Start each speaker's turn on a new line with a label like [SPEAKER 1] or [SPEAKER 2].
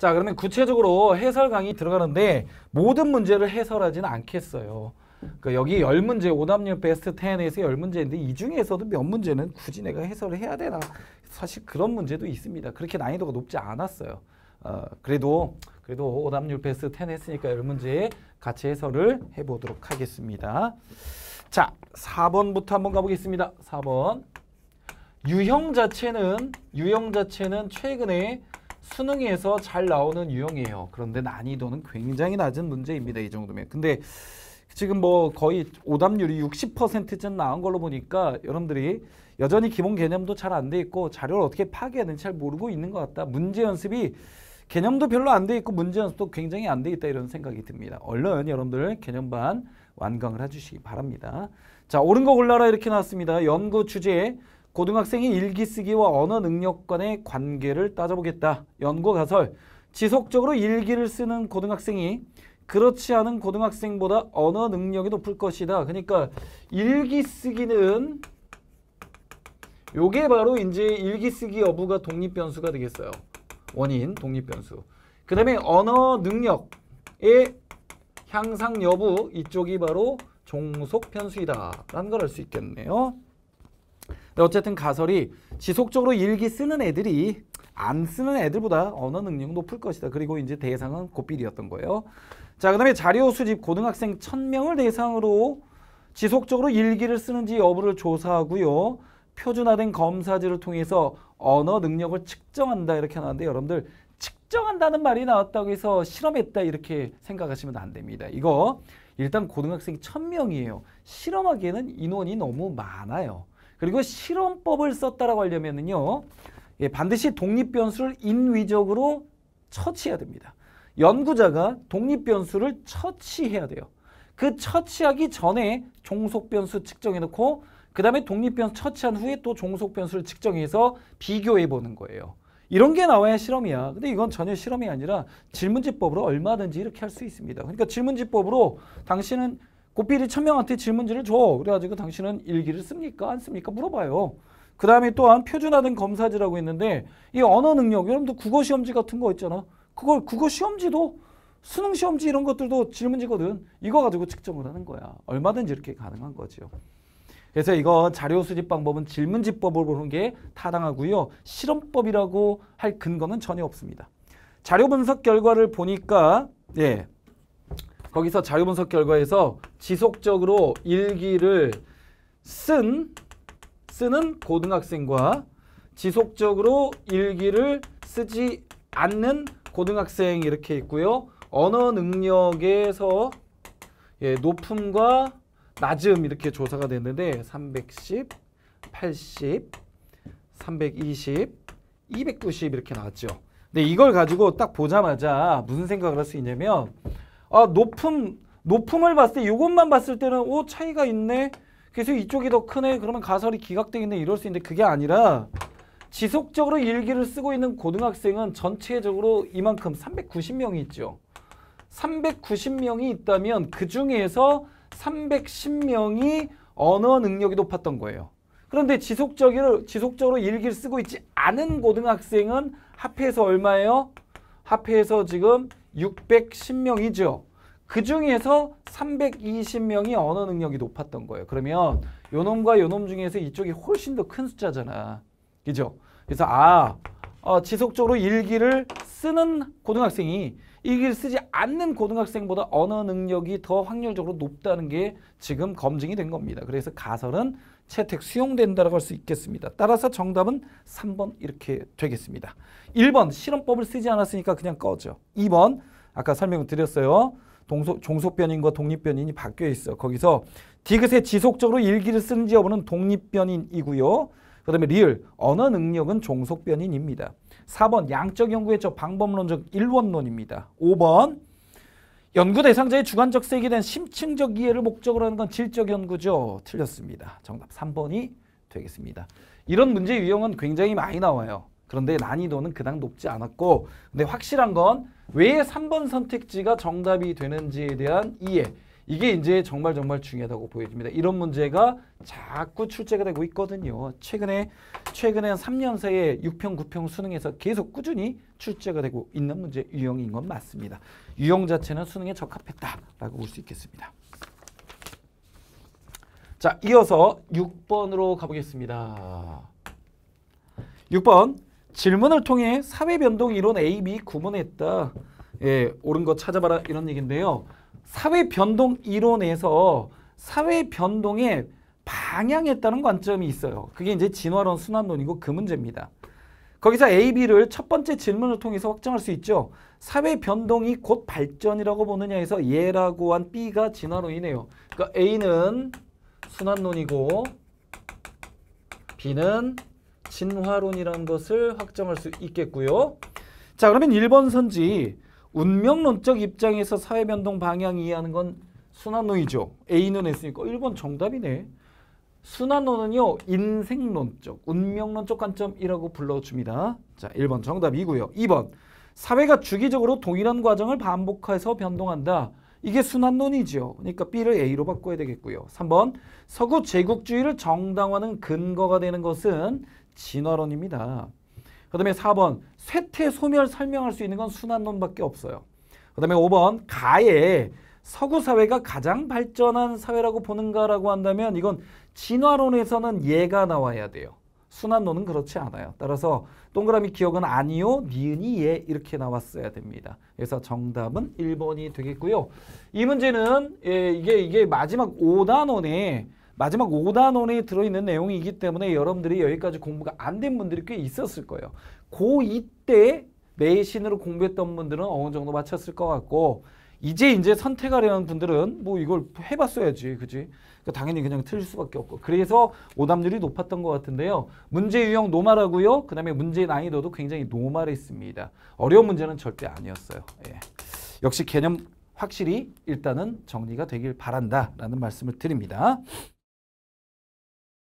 [SPEAKER 1] 자 그러면 구체적으로 해설 강의 들어가는데 모든 문제를 해설하지는 않겠어요. 그러니까 여기 열문제 오답률 베스트 10에서 열문제인데이 중에서도 몇 문제는 굳이 내가 해설을 해야 되나 사실 그런 문제도 있습니다. 그렇게 난이도가 높지 않았어요. 어, 그래도 그래도 오답률 베스트 10 했으니까 열문제 같이 해설을 해보도록 하겠습니다. 자 4번부터 한번 가보겠습니다. 4번 유형 자체는 유형 자체는 최근에 수능에서 잘 나오는 유형이에요. 그런데 난이도는 굉장히 낮은 문제입니다. 이 정도면. 근데 지금 뭐 거의 오답률이 60%쯤 나온 걸로 보니까 여러분들이 여전히 기본 개념도 잘 안 돼 있고 자료를 어떻게 파괴해야 되는지 잘 모르고 있는 것 같다. 문제 연습이 개념도 별로 안 돼 있고 문제 연습도 굉장히 안 돼 있다 이런 생각이 듭니다. 얼른 여러분들 개념반 완강을 해주시기 바랍니다. 자, 옳은 거 골라라 이렇게 나왔습니다. 연구 주제 에 고등학생이 일기 쓰기와 언어 능력 간의 관계를 따져보겠다. 연구 가설. 지속적으로 일기를 쓰는 고등학생이 그렇지 않은 고등학생보다 언어 능력이 높을 것이다. 그러니까 일기 쓰기는 요게 바로 이제 일기 쓰기 여부가 독립 변수가 되겠어요. 원인 독립 변수. 그다음에 언어 능력의 향상 여부 이쪽이 바로 종속 변수이다라는 걸 알 수 있겠네요. 어쨌든 가설이 지속적으로 일기 쓰는 애들이 안 쓰는 애들보다 언어 능력 높을 것이다. 그리고 이제 대상은 고삐리였던 거예요. 자, 그 다음에 자료 수집 고등학생 천명을 대상으로 지속적으로 일기를 쓰는지 여부를 조사하고요. 표준화된 검사지를 통해서 언어 능력을 측정한다 이렇게 하는데 여러분들 측정한다는 말이 나왔다고 해서 실험했다 이렇게 생각하시면 안 됩니다. 이거 일단 고등학생 천명이에요 실험하기에는 인원이 너무 많아요. 그리고 실험법을 썼다라고 하려면은요. 예, 반드시 독립변수를 인위적으로 처치해야 됩니다. 연구자가 독립변수를 처치해야 돼요. 그 처치하기 전에 종속변수 측정해놓고 그 다음에 독립변수 처치한 후에 또 종속변수를 측정해서 비교해보는 거예요. 이런 게 나와야 실험이야. 근데 이건 전혀 실험이 아니라 질문지법으로 얼마든지 이렇게 할 수 있습니다. 그러니까 질문지법으로 당신은 고비이 천명한테 질문지를 줘. 그래가지고 당신은 일기를 씁니까? 안 씁니까? 물어봐요. 그 다음에 또한 표준화된 검사지라고 했는데 이 언어 능력, 여러분들 국어 시험지 같은 거 있잖아. 그걸 국어 시험지도 수능 시험지 이런 것들도 질문지거든. 이거 가지고 측정을 하는 거야. 얼마든지 이렇게 가능한 거지요. 그래서 이거 자료 수집 방법은 질문지법을 보는 게 타당하고요. 실험법이라고 할 근거는 전혀 없습니다. 자료 분석 결과를 보니까 예. 거기서 자료 분석 결과에서 지속적으로 일기를 쓴 쓰는 고등학생과 지속적으로 일기를 쓰지 않는 고등학생 이렇게 있고요. 언어 능력에서 예, 높음과 낮음 이렇게 조사가 됐는데 310, 80, 320, 290 이렇게 나왔죠. 근데 이걸 가지고 딱 보자마자 무슨 생각을 할 수 있냐면 아 높음 높음을 봤을 때 이것만 봤을 때는 오 차이가 있네. 그래서 이쪽이 더 크네. 그러면 가설이 기각되겠네. 이럴 수 있는데 그게 아니라 지속적으로 일기를 쓰고 있는 고등학생은 전체적으로 이만큼 390명이 있죠. 390명이 있다면 그 중에서 310명이 언어 능력이 높았던 거예요. 그런데 지속적으로, 지속적으로 일기를 쓰고 있지 않은 고등학생은 합해서 얼마예요? 합해서 지금 610명이죠. 그 중에서 320명이 언어 능력이 높았던 거예요. 그러면 요놈과 요놈 중에서 이쪽이 훨씬 더 큰 숫자잖아. 그죠? 그래서 아, 어, 지속적으로 일기를 쓰는 고등학생이 일기를 쓰지 않는 고등학생보다 언어 능력이 더 확률적으로 높다는 게 지금 검증이 된 겁니다. 그래서 가설은 채택 수용된다고할 수 있겠습니다. 따라서 정답은 3번 이렇게 되겠습니다. 1번 실험법을 쓰지 않았으니까 그냥 꺼져 2번 아까 설명을 드렸어요. 동소, 종속변인과 독립변인이 바뀌어 있어. 거기서 디귿에 지속적으로 일기를 쓰는지 여부는 독립변인이고요. 그 다음에 리을, 언어 능력은 종속변인입니다. 4번 양적 연구의 저 방법론적 일원론입니다. 5번 연구 대상자의 주관적 세계에 대한 심층적 이해를 목적으로 하는 건 질적 연구죠. 틀렸습니다. 정답 3번이 되겠습니다. 이런 문제 유형은 굉장히 많이 나와요. 그런데 난이도는 그닥 높지 않았고 근데 확실한 건 왜 3번 선택지가 정답이 되는지에 대한 이해 이게 이제 정말 정말 중요하다고 보여집니다. 이런 문제가 자꾸 출제가 되고 있거든요. 최근에 최근에 한 3년 사이에 6평, 9평 수능에서 계속 꾸준히 출제가 되고 있는 문제 유형인 건 맞습니다. 유형 자체는 수능에 적합했다라고 볼 수 있겠습니다. 자, 이어서 6번으로 가보겠습니다. 6번 질문을 통해 사회 변동 이론 A, B 구분했다. 예, 옳은 거 찾아봐라 이런 얘기인데요. 사회 변동 이론에서 사회 변동의 방향에 따른 관점이 있어요. 그게 이제 진화론 순환론이고 그 문제입니다. 거기서 A, B를 첫 번째 질문을 통해서 확정할 수 있죠. 사회 변동이 곧 발전이라고 보느냐 해서 예라고 한 B가 진화론이네요. 그러니까 A는 순환론이고 B는 진화론이라는 것을 확정할 수 있겠고요. 자 그러면 1번 선지 운명론적 입장에서 사회변동 방향 이해하는 건 순환론이죠. A는 했으니까 1번 정답이네. 순환론은요. 인생론적, 운명론적 관점이라고 불러줍니다. 자, 1번 정답이고요. 2번 사회가 주기적으로 동일한 과정을 반복해서 변동한다. 이게 순환론이지 그러니까 B를 A로 바꿔야 되겠고요. 3번 서구 제국주의를 정당화하는 근거가 되는 것은 진화론입니다. 그 다음에 4번 쇠퇴 소멸 설명할 수 있는 건 순환론밖에 없어요. 그 다음에 5번 가에 서구 사회가 가장 발전한 사회라고 보는가라고 한다면 이건 진화론에서는 예가 나와야 돼요. 순환론은 그렇지 않아요. 따라서 동그라미 기억은 아니요, 니은이 예 이렇게 나왔어야 됩니다. 그래서 정답은 1번이 되겠고요. 이 문제는 예, 이게 이게 마지막 5단원에 마지막 5단원에 들어있는 내용이기 때문에 여러분들이 여기까지 공부가 안 된 분들이 꽤 있었을 거예요. 고이때 내신으로 공부했던 분들은 어느 정도 맞췄을 것 같고 이제 이제 선택하려는 분들은 뭐 이걸 해봤어야지 그지 그러니까 당연히 그냥 틀릴 수밖에 없고 그래서 오답률이 높았던 것 같은데요 문제 유형 노말하고요 그 다음에 문제 난이도도 굉장히 노말했습니다 어려운 문제는 절대 아니었어요 예. 역시 개념 확실히 일단은 정리가 되길 바란다라는 말씀을 드립니다